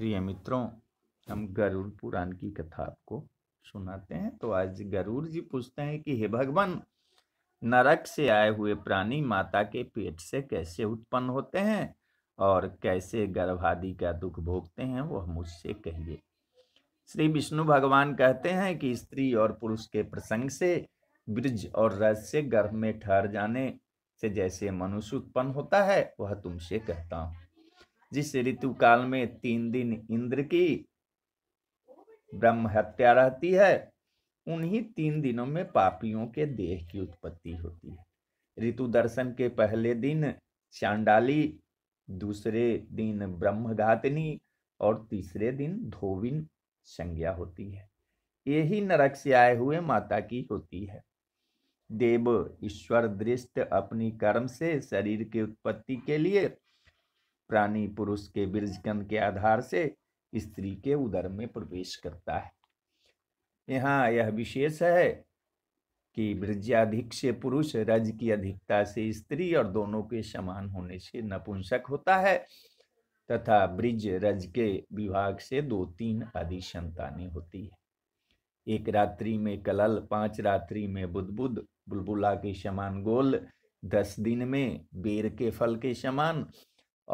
प्रिय मित्रों हम गरुड़ पुराण की कथा आपको सुनाते हैं तो आज गरुड़ जी पूछते हैं कि हे भगवान नरक से आए हुए प्राणी माता के पेट से कैसे उत्पन्न होते हैं और कैसे गर्भादि का दुख भोगते हैं वह मुझसे कहिए श्री विष्णु भगवान कहते हैं कि स्त्री और पुरुष के प्रसंग से ब्रज और रस से गर्भ में ठहर जाने से जैसे मनुष्य उत्पन्न होता है वह तुमसे कहता हूँ जिस ऋतु काल में तीन दिन इंद्र की ब्रह्म हत्या रहती है उन्हीं तीन दिनों में पापियों के देह की उत्पत्ति होती है ऋतु दर्शन के पहले दिन चांडाली दूसरे दिन ब्रह्मघातनी और तीसरे दिन धोविन संज्ञा होती है यही नरक से आए हुए माता की होती है देव ईश्वर दृष्ट अपनी कर्म से शरीर की उत्पत्ति के लिए प्राणी पुरुष के बीर्जकंद के आधार से स्त्री के उदर में प्रवेश करता है यहाँ यह विशेष है कि ब्रजाधिक से पुरुष रज की अधिकता से स्त्री और दोनों के समान होने से नपुंसक होता है तथा ब्रिज रज के विभाग से दो तीन आदि संतानें होती है एक रात्रि में कलल पांच रात्रि में बुदबुद बुलबुला के समान गोल दस दिन में बेर के फल के समान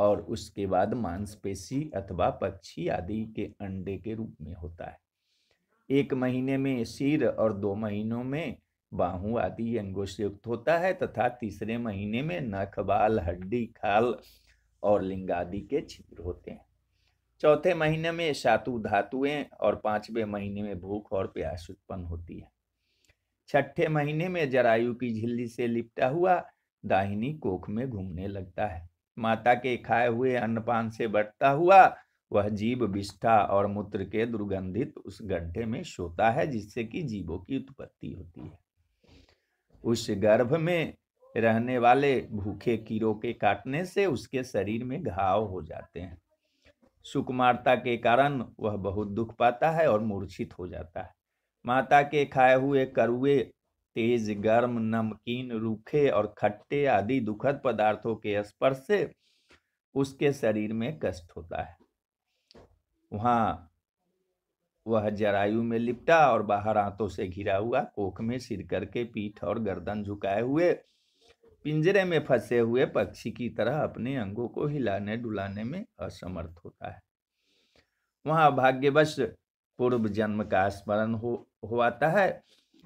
और उसके बाद मांसपेशी अथवा पक्षी आदि के अंडे के रूप में होता है एक महीने में सिर और दो महीनों में बाहु आदि अंगों से युक्त होता है तथा तीसरे महीने में नख बाल हड्डी खाल और लिंग आदि के छिद्र होते हैं चौथे महीने में सातु धातुएं और पांचवें महीने में भूख और प्यास उत्पन्न होती है छठे महीने में जरायु की झिल्ली से लिपटा हुआ दाहिनी कोख में घूमने लगता है माता के खाए हुए अन्नपान से बढ़ता हुआ वह जीव विष्ठा और मूत्र के दुर्गंधित उस गड्ढे में सोता है जिससे कि जीवों की उत्पत्ति होती है उस गर्भ में रहने वाले भूखे कीड़ों के काटने से उसके शरीर में घाव हो जाते हैं सुकुमारता के कारण वह बहुत दुख पाता है और मूर्छित हो जाता है माता के खाए हुए करुए तेज गर्म नमकीन रूखे और खट्टे आदि दुखद पदार्थों के स्पर्श से उसके शरीर में कष्ट होता है वहाँ वह जरायु में लिपटा और बाहर हाथों से घिरा हुआ कोख में सिर करके पीठ और गर्दन झुकाए हुए पिंजरे में फंसे हुए पक्षी की तरह अपने अंगों को हिलाने डुलाने में असमर्थ होता है वहाँ भाग्यवश पूर्व जन्म का स्मरण हो, हो आता है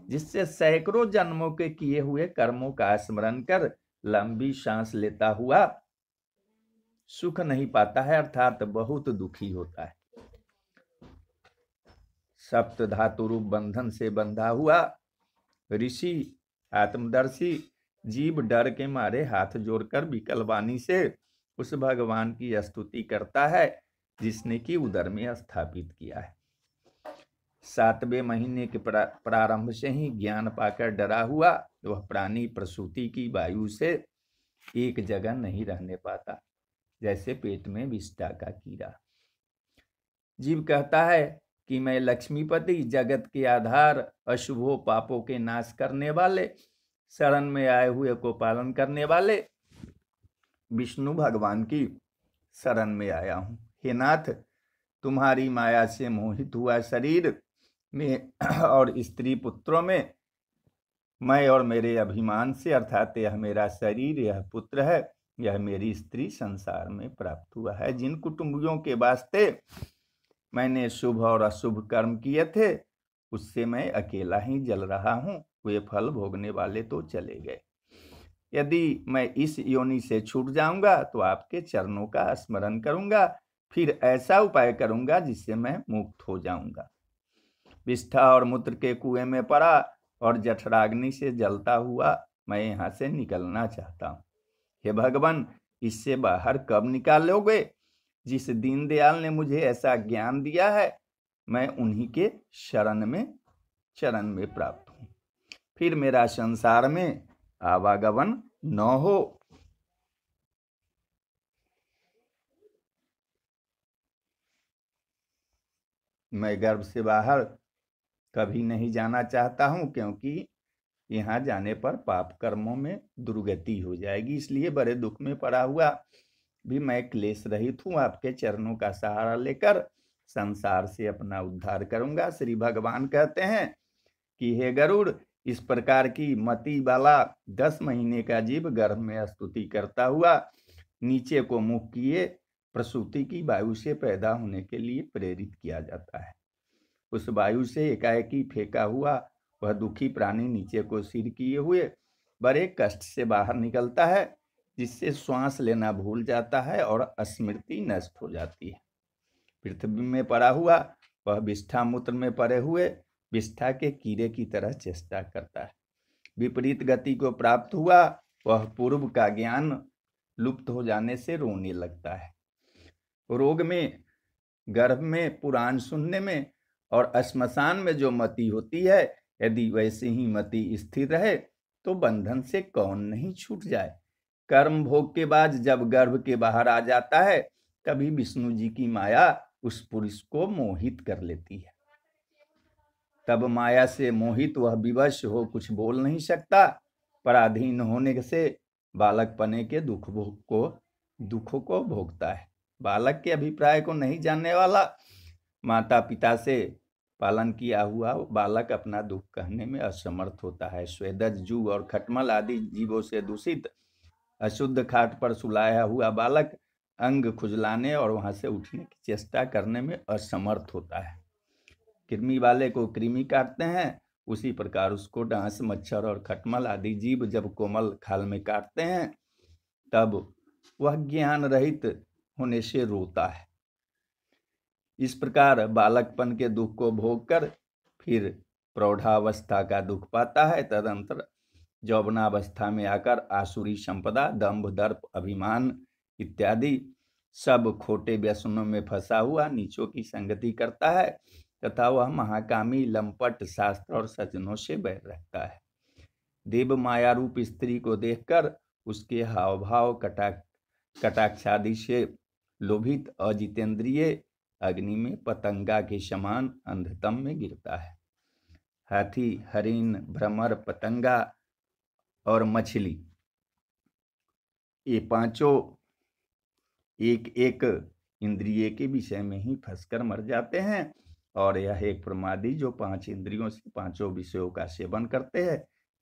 जिससे सैकड़ों जन्मों के किए हुए कर्मों का स्मरण कर लंबी सांस लेता हुआ सुख नहीं पाता है अर्थात बहुत दुखी होता है सप्त धातु रूप बंधन से बंधा हुआ ऋषि आत्मदर्शी जीव डर के मारे हाथ जोड़कर विकल वाणी से उस भगवान की स्तुति करता है जिसने की उदर में स्थापित किया है सातवें महीने के प्रारंभ से ही ज्ञान पाकर डरा हुआ वह प्राणी प्रसूति की वायु से एक जगह नहीं रहने पाता जैसे पेट में विष्टा का कीड़ा जीव कहता है कि मैं लक्ष्मीपति जगत के आधार अशुभों पापों के नाश करने वाले शरण में आए हुए को पालन करने वाले विष्णु भगवान की शरण में आया हूँ हे नाथ तुम्हारी माया से मोहित हुआ शरीर में और स्त्री पुत्रों में मैं और मेरे अभिमान से अर्थात यह मेरा शरीर यह पुत्र है यह मेरी स्त्री संसार में प्राप्त हुआ है जिन कुटुंबियों के वास्ते मैंने शुभ और अशुभ कर्म किए थे उससे मैं अकेला ही जल रहा हूँ वे फल भोगने वाले तो चले गए यदि मैं इस योनि से छूट जाऊंगा तो आपके चरणों का स्मरण करूंगा फिर ऐसा उपाय करूंगा जिससे मैं मुक्त हो जाऊंगा पिष्ठा और मूत्र के कुएं में पड़ा और जठराग्नि से जलता हुआ मैं यहाँ से निकलना चाहता हूँ हे भगवान इससे बाहर कब निकालोगे जिस दीनदयाल ने मुझे ऐसा ज्ञान दिया है मैं उन्हीं के शरण में चरण में प्राप्त हूँ फिर मेरा संसार में आवागमन न हो मैं गर्भ से बाहर कभी नहीं जाना चाहता हूँ क्योंकि यहाँ जाने पर पाप कर्मों में दुर्गति हो जाएगी इसलिए बड़े दुख में पड़ा हुआ भी मैं क्लेश रहित हूँ आपके चरणों का सहारा लेकर संसार से अपना उद्धार करूंगा श्री भगवान कहते हैं कि हे गरुड़ इस प्रकार की मति वाला दस महीने का जीव गर्भ में स्तुति करता हुआ नीचे को मुख किए प्रसूति की वायु से पैदा होने के लिए प्रेरित किया जाता है उस वायु से एकाएकी फेंका हुआ वह दुखी प्राणी नीचे को सिर किए हुए बड़े कष्ट से बाहर निकलता है जिससे श्वास लेना भूल जाता है और स्मृति नष्ट हो जाती है पृथ्वी में पड़ा हुआ वह विष्ठा मूत्र में पड़े हुए विष्ठा के कीड़े की तरह चेष्टा करता है विपरीत गति को प्राप्त हुआ वह पूर्व का ज्ञान लुप्त हो जाने से रोने लगता है रोग में गर्भ में पुराण सुनने में और श्मशान में जो मति होती है यदि वैसे ही मति स्थिर रहे तो बंधन से कौन नहीं छूट जाए कर्म भोग के बाद जब गर्भ के बाहर आ जाता है तभी विष्णु जी की माया उस पुरुष को मोहित कर लेती है तब माया से मोहित वह विवश हो कुछ बोल नहीं सकता पराधीन होने से बालक पने के दुख भोग को दुखों को भोगता है बालक के अभिप्राय को नहीं जानने वाला माता पिता से पालन किया हुआ बालक अपना दुख कहने में असमर्थ होता है स्वेदज जू और खटमल आदि जीवों से दूषित अशुद्ध खाट पर सुलाया हुआ बालक अंग खुजलाने और वहां से उठने की चेष्टा करने में असमर्थ होता है कृमि वाले को कृमि काटते हैं उसी प्रकार उसको डांस मच्छर और खटमल आदि जीव जब कोमल खाल में काटते हैं तब वह ज्ञान रहित होने से रोता है इस प्रकार बालकपन के दुख को भोग कर फिर प्रौढ़ावस्था का दुख पाता है तदंतर जौबनावस्था में आकर आसुरी संपदा दम्भ दर्प अभिमान इत्यादि सब खोटे व्यसनों में फंसा हुआ नीचों की संगति करता है तथा वह महाकामी लंपट शास्त्र और सज्जनों से बैर रहता है देव माया रूप स्त्री को देखकर उसके हाव भाव कटाक्ष कटाक्षादि से लोभित अजितेंद्रिय अग्नि में पतंगा के समान अंधतम में गिरता है हाथी हरिन भ्रमर पतंगा और मछली ये पांचों एक एक इंद्रिय के विषय में ही फंसकर मर जाते हैं और यह एक प्रमादी जो पांच इंद्रियों से पांचों विषयों का सेवन करते हैं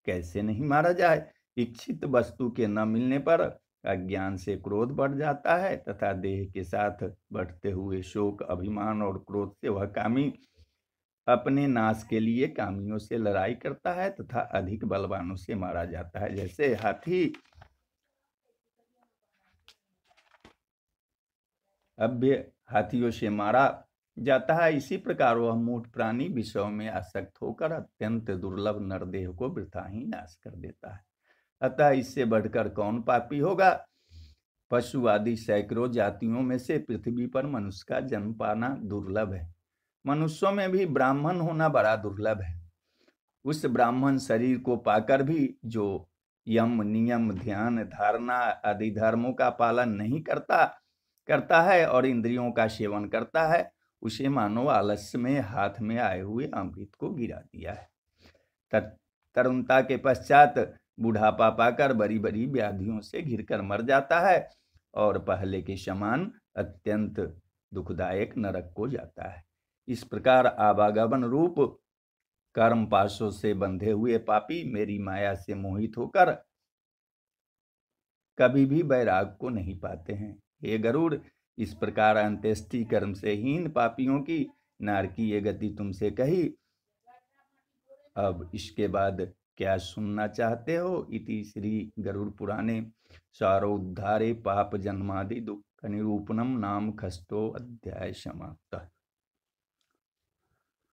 कैसे नहीं मारा जाए इच्छित वस्तु के न मिलने पर अज्ञान से क्रोध बढ़ जाता है तथा देह के साथ बढ़ते हुए शोक अभिमान और क्रोध से वह कामी अपने नाश के लिए कामियों से लड़ाई करता है तथा अधिक बलवानों से मारा जाता है जैसे हाथी अभ्य हाथियों से मारा जाता है इसी प्रकार वह मूठ प्राणी विषयों में आसक्त होकर अत्यंत दुर्लभ नरदेह को वृथा ही नाश कर देता है अतः इससे बढ़कर कौन पापी होगा पशु आदि सैकड़ों जातियों में से पृथ्वी पर मनुष्य का जन्म पाना दुर्लभ है मनुष्यों में भी ब्राह्मण होना बड़ा दुर्लभ है उस ब्राह्मण शरीर को पाकर भी जो यम नियम ध्यान धारणा आदि धर्मों का पालन नहीं करता करता है और इंद्रियों का सेवन करता है उसे मानो आलस्य में हाथ में आए हुए अमृत को गिरा दिया है तर, तरुणता के पश्चात बुढ़ापा पाकर बड़ी बड़ी व्याधियों से घिर कर मर जाता है और पहले के समान अत्यंत दुखदायक नरक को जाता है इस प्रकार आवागमन रूप कर्म पाशों से बंधे हुए पापी मेरी माया से मोहित होकर कभी भी बैराग को नहीं पाते हैं हे गरुड़ इस प्रकार अंत्येष्टि कर्म से हीन पापियों की नारकीय गति तुमसे कही अब इसके बाद क्या सुनना चाहते हो इति श्री गरुड़ पुराणे सारोद्धारे पाप जन्मादि दुख निरूपणम नाम खस्तो अध्याय समाप्त